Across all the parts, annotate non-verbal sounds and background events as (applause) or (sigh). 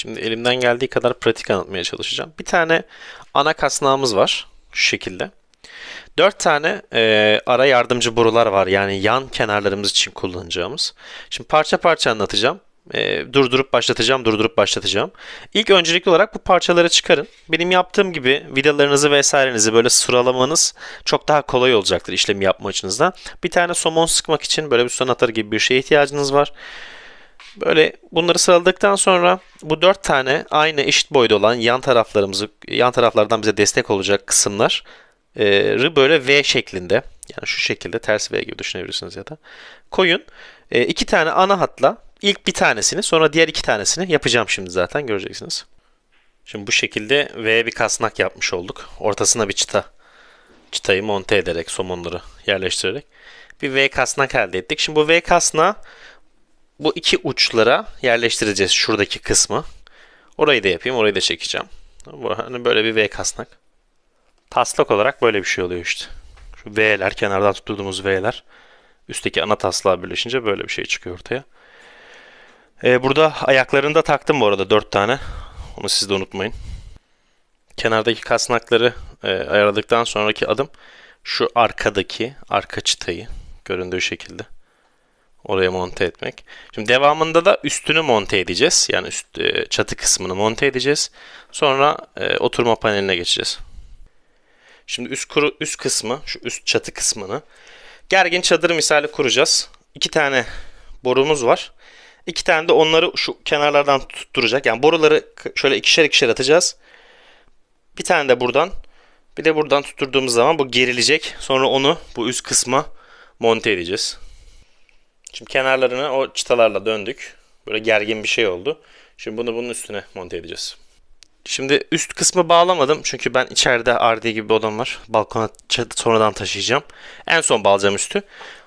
Şimdi elimden geldiği kadar pratik anlatmaya çalışacağım. Bir tane ana kasnağımız var. Şu şekilde. Dört tane e, ara yardımcı borular var. Yani yan kenarlarımız için kullanacağımız. Şimdi parça parça anlatacağım. E, durdurup başlatacağım, durdurup başlatacağım. İlk öncelikli olarak bu parçaları çıkarın. Benim yaptığım gibi vidalarınızı vesairenizi böyle sıralamanız çok daha kolay olacaktır işlemi yapma açınızdan. Bir tane somon sıkmak için böyle bir son gibi bir şeye ihtiyacınız var. Böyle bunları sıraladıktan sonra bu dört tane aynı eşit boyda olan yan taraflarımızı yan taraflardan bize destek olacak kısımlar böyle V şeklinde yani şu şekilde ters V gibi düşünebilirsiniz ya da koyun. E, iki tane ana hatla ilk bir tanesini sonra diğer iki tanesini yapacağım şimdi zaten göreceksiniz. Şimdi bu şekilde V bir kasnak yapmış olduk. Ortasına bir çıta çıtayı monte ederek somonları yerleştirerek bir V kasnak elde ettik. Şimdi bu V kasnağı bu iki uçlara yerleştireceğiz şuradaki kısmı. Orayı da yapayım. Orayı da çekeceğim. Hani böyle bir V kasnak. Taslak olarak böyle bir şey oluyor işte. Şu V'ler, kenardan tuttuğumuz V'ler üstteki ana taslağa birleşince böyle bir şey çıkıyor ortaya. Ee, burada ayaklarını da taktım bu arada dört tane. Onu siz de unutmayın. Kenardaki kasnakları e, ayarladıktan sonraki adım şu arkadaki arka çıtayı göründüğü şekilde Oraya monte etmek. Şimdi devamında da üstünü monte edeceğiz. Yani üst e, çatı kısmını monte edeceğiz. Sonra e, oturma paneline geçeceğiz. Şimdi üst kuru, üst kısmı, şu üst çatı kısmını gergin çadır misali kuracağız. İki tane borumuz var. İki tane de onları şu kenarlardan tutturacak. Yani boruları şöyle ikişer ikişer atacağız. Bir tane de buradan. Bir de buradan tutturduğumuz zaman bu gerilecek. Sonra onu bu üst kısma monte edeceğiz. Şimdi kenarlarını o çıtalarla döndük. Böyle gergin bir şey oldu. Şimdi bunu bunun üstüne monte edeceğiz. Şimdi üst kısmı bağlamadım çünkü ben içeride RD gibi bir odam var. Balkona sonradan taşıyacağım. En son bağlayacağım üstü.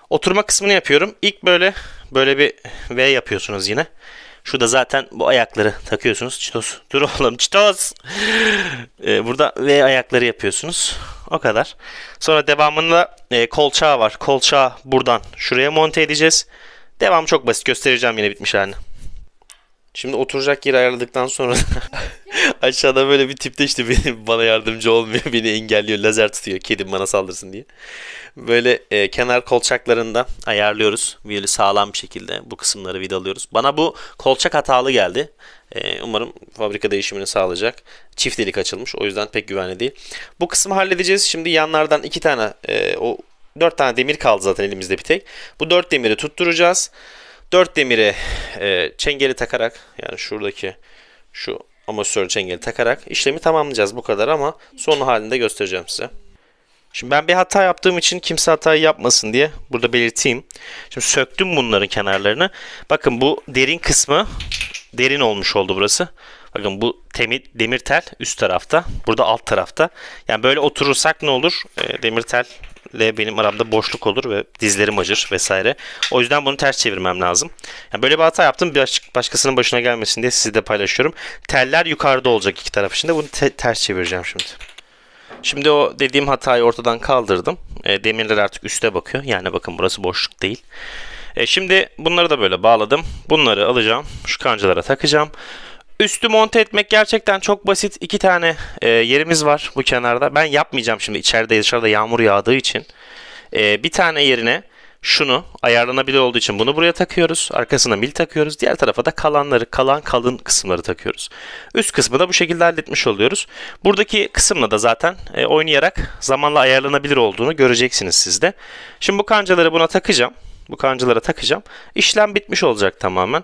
Oturma kısmını yapıyorum. İlk böyle böyle bir V yapıyorsunuz yine. Şu da zaten bu ayakları takıyorsunuz. Çitos. Dur oğlum çitos. (laughs) Ee, burada V ayakları yapıyorsunuz. O kadar. Sonra devamında e, kolçağı var. Kolçağı buradan şuraya monte edeceğiz. Devam çok basit. Göstereceğim yine bitmiş halini. Şimdi oturacak yeri ayarladıktan sonra (laughs) (laughs) Aşağıda böyle bir tipte işte benim bana yardımcı olmuyor. Beni engelliyor. Lazer tutuyor. Kedim bana saldırsın diye. Böyle e, kenar kolçaklarında ayarlıyoruz. Böyle sağlam bir şekilde bu kısımları vidalıyoruz. Bana bu kolçak hatalı geldi. E, umarım fabrika değişimini sağlayacak. Çift delik açılmış. O yüzden pek güvenli değil. Bu kısmı halledeceğiz. Şimdi yanlardan iki tane e, o dört tane demir kaldı zaten elimizde bir tek. Bu dört demiri tutturacağız. Dört demiri e, çengeli takarak yani şuradaki şu amasör çengeli takarak işlemi tamamlayacağız bu kadar ama son halinde göstereceğim size. Şimdi ben bir hata yaptığım için kimse hatayı yapmasın diye burada belirteyim. Şimdi söktüm bunların kenarlarını. Bakın bu derin kısmı derin olmuş oldu burası. Bakın bu temir, demir tel üst tarafta. Burada alt tarafta. Yani böyle oturursak ne olur? E, demir telle benim aramda boşluk olur ve dizlerim acır vesaire. O yüzden bunu ters çevirmem lazım. Yani böyle bir hata yaptım. Baş, başkasının başına gelmesin diye sizi de paylaşıyorum. Teller yukarıda olacak iki taraf için de bunu te ters çevireceğim şimdi. Şimdi o dediğim hatayı ortadan kaldırdım. E, demirler artık üste bakıyor. Yani bakın burası boşluk değil. E, şimdi bunları da böyle bağladım. Bunları alacağım. Şu kancalara takacağım. Üstü monte etmek gerçekten çok basit. İki tane e, yerimiz var bu kenarda. Ben yapmayacağım şimdi içeride dışarıda yağmur yağdığı için. E, bir tane yerine şunu ayarlanabilir olduğu için bunu buraya takıyoruz. Arkasına mil takıyoruz. Diğer tarafa da kalanları, kalan kalın kısımları takıyoruz. Üst kısmı da bu şekilde halletmiş oluyoruz. Buradaki kısımla da zaten e, oynayarak zamanla ayarlanabilir olduğunu göreceksiniz siz de. Şimdi bu kancaları buna takacağım. Bu kancalara takacağım. İşlem bitmiş olacak tamamen.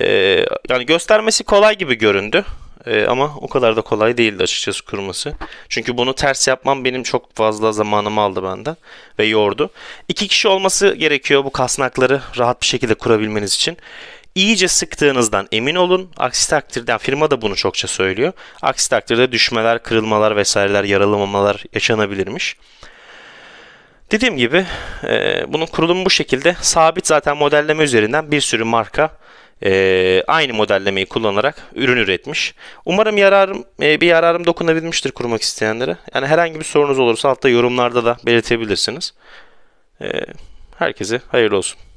Ee, yani göstermesi kolay gibi göründü. E, ama o kadar da kolay değildi açıkçası kurması. Çünkü bunu ters yapmam benim çok fazla zamanımı aldı benden ve yordu. İki kişi olması gerekiyor bu kasnakları rahat bir şekilde kurabilmeniz için. İyice sıktığınızdan emin olun. Aksi takdirde yani firma da bunu çokça söylüyor. Aksi takdirde düşmeler, kırılmalar vesaireler, yaralamalar yaşanabilirmiş. Dediğim gibi e, bunun kurulumu bu şekilde. Sabit zaten modelleme üzerinden bir sürü marka e, aynı modellemeyi kullanarak ürün üretmiş. Umarım yararım e, bir yararım dokunabilmiştir kurmak isteyenlere. Yani herhangi bir sorunuz olursa altta yorumlarda da belirtebilirsiniz. E, herkese hayırlı olsun.